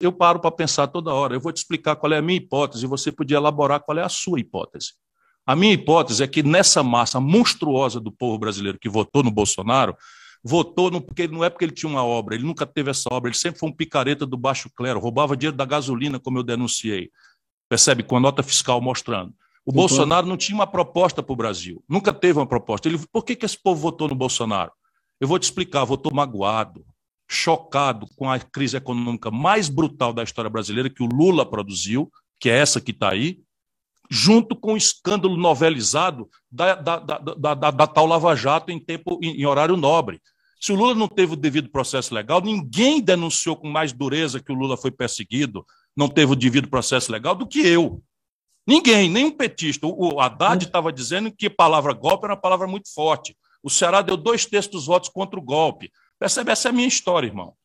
eu paro para pensar toda hora. Eu vou te explicar qual é a minha hipótese e você podia elaborar qual é a sua hipótese. A minha hipótese é que nessa massa monstruosa do povo brasileiro que votou no Bolsonaro, votou no, porque não é porque ele tinha uma obra, ele nunca teve essa obra, ele sempre foi um picareta do baixo clero, roubava dinheiro da gasolina, como eu denunciei. Percebe? Com a nota fiscal mostrando. O Bolsonaro não tinha uma proposta para o Brasil, nunca teve uma proposta. Ele, por que, que esse povo votou no Bolsonaro? Eu vou te explicar, votou magoado, chocado com a crise econômica mais brutal da história brasileira que o Lula produziu, que é essa que está aí, junto com o escândalo novelizado da, da, da, da, tal Lava Jato em, tempo, em, horário nobre. Se o Lula não teve o devido processo legal, ninguém denunciou com mais dureza que o Lula foi perseguido, não teve o devido processo legal do que eu. Ninguém, nenhum petista. O Haddad estava hum. dizendo que a palavra golpe era uma palavra muito forte. O Ceará deu dois terços dos votos contra o golpe. Percebe? Essa é a minha história, irmão.